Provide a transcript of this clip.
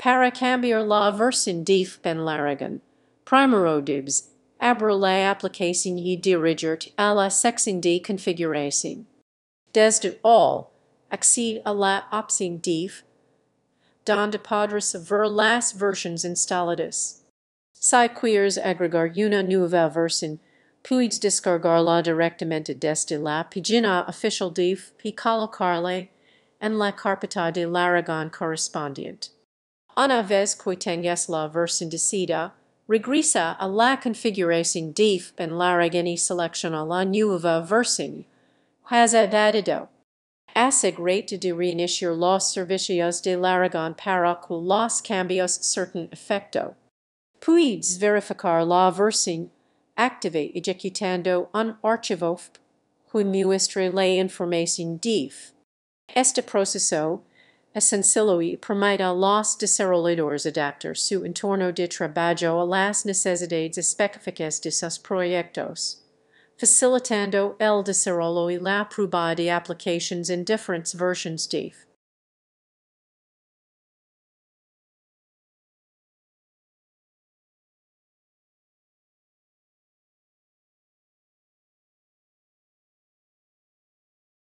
paracambier la versin ben penlaragon, primerodibs, abra la application y dirigert à la section de Des de all, accede à la option dif, de podres ver las versions instaladas. Si queres agregar una nueva versin, puides descargarla directamente de la pagina official dif y Carle, en la carpeta de laragon correspondient. Ana vez que teñes la versatilidad, regresa a la configuración DIF en larageni selecciona la nueva versin, Has addado. ASIG rate de reiniciar los servicios de laragon para que los cambios certain efecto. Puides verificar la versin, activa ejecutando un archivo que muestre la información DIF. Este proceso essencialoi permite los desarrolladores adaptar su entorno de trabajo a las necesidades específicas de sus proyectos, facilitando el desarrollo y la prueba de aplicaciones en different versions de.